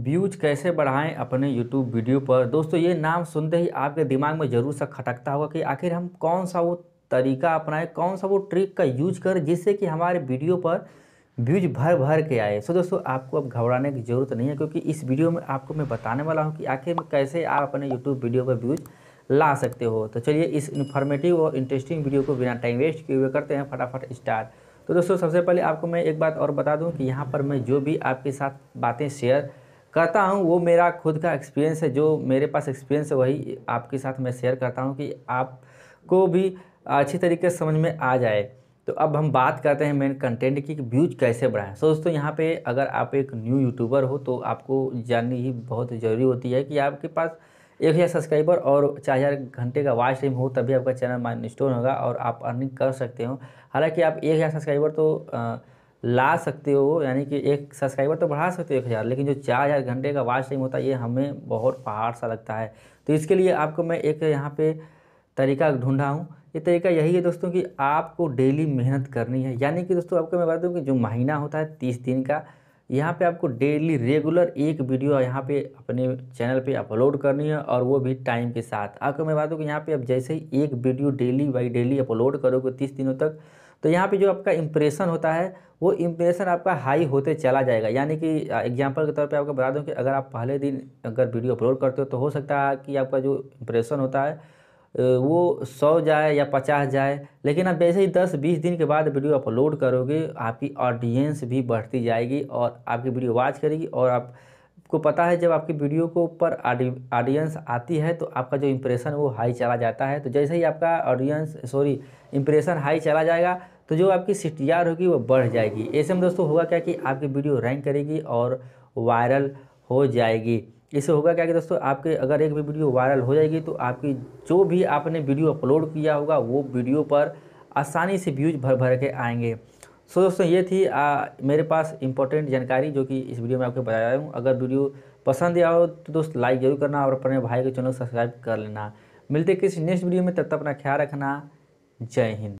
views कैसे बढ़ाएं अपने यूट्यूब वीडियो पर दोस्तों ये नाम सुनते ही आपके दिमाग में ज़रूर सा खटकता होगा कि आखिर हम कौन सा वो तरीका अपनाएं कौन सा वो ट्रिक का यूज करें जिससे कि हमारे वीडियो पर व्यूज भर भर के आए सो दोस्तों आपको अब घबराने की ज़रूरत नहीं है क्योंकि इस वीडियो में आपको मैं बताने वाला हूँ कि आखिर में कैसे आप अपने यूट्यूब वीडियो पर व्यूज ला सकते हो तो चलिए इस इन्फॉर्मेटिव और इंटरेस्टिंग वीडियो को बिना टाइम वेस्ट किए हुए करते हैं फटाफट स्टार्ट तो दोस्तों सबसे पहले आपको मैं एक बात और बता दूं कि यहाँ पर मैं जो भी आपके साथ बातें शेयर करता हूँ वो मेरा खुद का एक्सपीरियंस है जो मेरे पास एक्सपीरियंस है वही आपके साथ मैं शेयर करता हूँ कि आपको भी अच्छी तरीके से समझ में आ जाए तो अब हम बात करते हैं मेन कंटेंट की व्यूज कैसे बढ़ाएं सो दोस्तों यहाँ पे अगर आप एक न्यू यूट्यूबर हो तो आपको जाननी ही बहुत ज़रूरी होती है कि आपके पास एक हज़ार सब्सक्राइबर और चार हज़ार घंटे का वॉच टाइम हो तभी आपका चैनल माइन स्टोर होगा और आप अर्निंग कर सकते हो हालांकि आप एक हज़ार सब्सक्राइबर तो आ, ला सकते हो यानी कि एक सब्सक्राइबर तो बढ़ा सकते हो एक हज़ार लेकिन जो चार हज़ार घंटे का वाच टाइम होता है ये हमें बहुत पहाड़ सा लगता है तो इसके लिए आपको मैं एक यहाँ पे तरीका ढूंढा हूँ ये तरीका यही है दोस्तों कि आपको डेली मेहनत करनी है यानी कि दोस्तों आपको मैं बता दूँ कि जो महीना होता है तीस दिन का यहाँ पर आपको डेली रेगुलर एक वीडियो यहाँ पर अपने चैनल पर अपलोड करनी है और वो भी टाइम के साथ आपको मैं बता दूँ कि यहाँ पर आप जैसे ही एक video daily by daily upload करोगे तीस दिनों तक तो यहाँ पे जो आपका इम्प्रेशन होता है वो इम्प्रेशन आपका हाई होते चला जाएगा यानी कि एग्जांपल के तौर पे आपको बता दूँ कि अगर आप पहले दिन अगर वीडियो अपलोड करते हो तो हो सकता है कि आपका जो इम्प्रेशन होता है वो सौ जाए या पचास जाए लेकिन आप जैसे ही दस बीस दिन के बाद वीडियो अपलोड करोगे आपकी ऑडियंस भी बढ़ती जाएगी और आपकी वीडियो वॉच करेगी और आप आपको पता है जब आपकी वीडियो को ऊपर ऑडियंस आती है तो आपका जो इम्प्रेशन वो हाई चला जाता है तो जैसे ही आपका ऑडियंस सॉरी इम्प्रेशन हाई चला जाएगा तो जो आपकी सी होगी वो बढ़ जाएगी ऐसे में दोस्तों होगा क्या कि आपकी वीडियो रैंक करेगी और वायरल हो जाएगी इससे होगा क्या कि दोस्तों आपके अगर एक भी वीडियो वायरल हो जाएगी तो आपकी जो भी आपने वीडियो अपलोड किया होगा वो वीडियो पर आसानी से व्यूज भर भर के आएंगे सो so, दोस्तों ये थी आ, मेरे पास इंपॉर्टेंट जानकारी जो कि इस वीडियो में आपको बताया हूँ अगर वीडियो पसंद आया हो तो दोस्त लाइक जरूर करना और अपने भाई के चैनल सब्सक्राइब कर लेना मिलते किसी नेक्स्ट वीडियो में तब तक अपना ख्याल रखना जय हिंद